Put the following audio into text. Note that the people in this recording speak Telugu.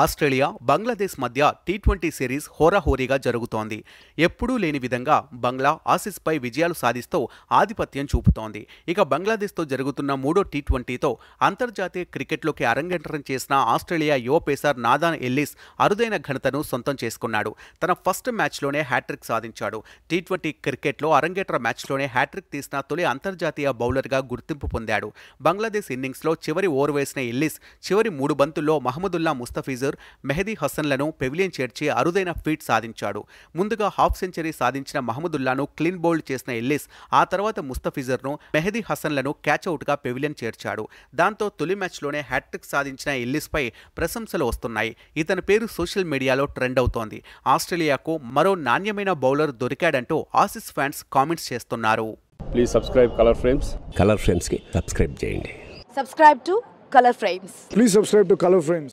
ఆస్ట్రేలియా బంగ్లాదేశ్ మధ్య టీ ట్వంటీ సిరీస్ హోరాహోరీగా జరుగుతోంది ఎప్పుడూ లేని విధంగా బంగ్లా ఆసిస్పై విజయాలు సాధిస్తూ ఆధిపత్యం చూపుతోంది ఇక బంగ్లాదేశ్తో జరుగుతున్న మూడో టీ ట్వంటీతో అంతర్జాతీయ క్రికెట్లోకి అరంగేట్రం చేసిన ఆస్ట్రేలియా యువ పేసర్ నాదాన్ ఎల్లిస్ అరుదైన ఘనతను సొంతం చేసుకున్నాడు తన ఫస్ట్ మ్యాచ్లోనే హ్యాట్రిక్ సాధించాడు టీ ట్వంటీ క్రికెట్లో అరంగేట్ర మ్యాచ్లోనే హ్యాట్రిక్ తీసిన తొలి అంతర్జాతీయ బౌలర్గా గుర్తింపు పొందాడు బంగ్లాదేశ్ ఇన్నింగ్స్లో చివరి ఓవర్ వేసిన ఎల్లిస్ చివరి మూడు బంతుల్లో మహమ్మదుల్లా ముస్తఫీజ్ క్రికెటర్ మెహదీ హసన్లను పెవిలియన్ చేర్చి అరుదైన ఫీట్ సాధించాడు ముందుగా హాఫ్ సెంచరీ సాధించిన మహమ్మదుల్లాను క్లీన్ బౌల్డ్ చేసిన ఎల్లిస్ ఆ తర్వాత ముస్తఫిజర్ను మెహదీ హసన్లను క్యాచ్అవుట్గా పెవిలియన్ చేర్చాడు దాంతో తొలి మ్యాచ్లోనే హ్యాట్రిక్ సాధించిన ఎల్లిస్పై ప్రశంసలు వస్తున్నాయి ఇతని పేరు సోషల్ మీడియాలో ట్రెండ్ అవుతోంది ఆస్ట్రేలియాకు మరో నాణ్యమైన బౌలర్ దొరికాడంటూ ఆసిస్ ఫ్యాన్స్ కామెంట్స్ చేస్తున్నారు please subscribe colour frames colour frames కి సబ్స్క్రైబ్ చేయండి subscribe to colour frames please subscribe to colour frames